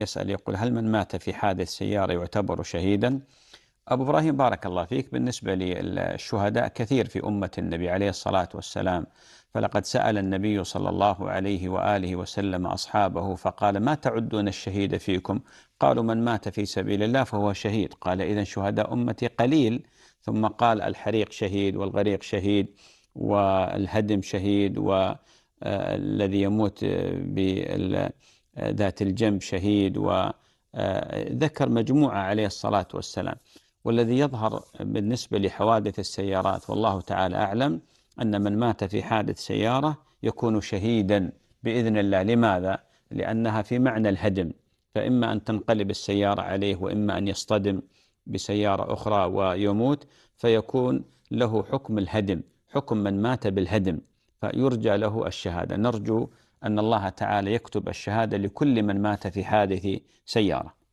يسأل يقول هل من مات في حادث سيارة يعتبر شهيدا أبو إبراهيم بارك الله فيك بالنسبة للشهداء كثير في أمة النبي عليه الصلاة والسلام فلقد سأل النبي صلى الله عليه وآله وسلم أصحابه فقال ما تعدون الشهيد فيكم قالوا من مات في سبيل الله فهو شهيد قال إذا شهداء أمتي قليل ثم قال الحريق شهيد والغريق شهيد والهدم شهيد والذي يموت بال ذات الجنب شهيد وذكر آه، مجموعة عليه الصلاة والسلام والذي يظهر بالنسبة لحوادث السيارات والله تعالى أعلم أن من مات في حادث سيارة يكون شهيدا بإذن الله لماذا؟ لأنها في معنى الهدم فإما أن تنقلب السيارة عليه وإما أن يصطدم بسيارة أخرى ويموت فيكون له حكم الهدم حكم من مات بالهدم فيرجى له الشهادة نرجو أن الله تعالى يكتب الشهادة لكل من مات في حادث سيارة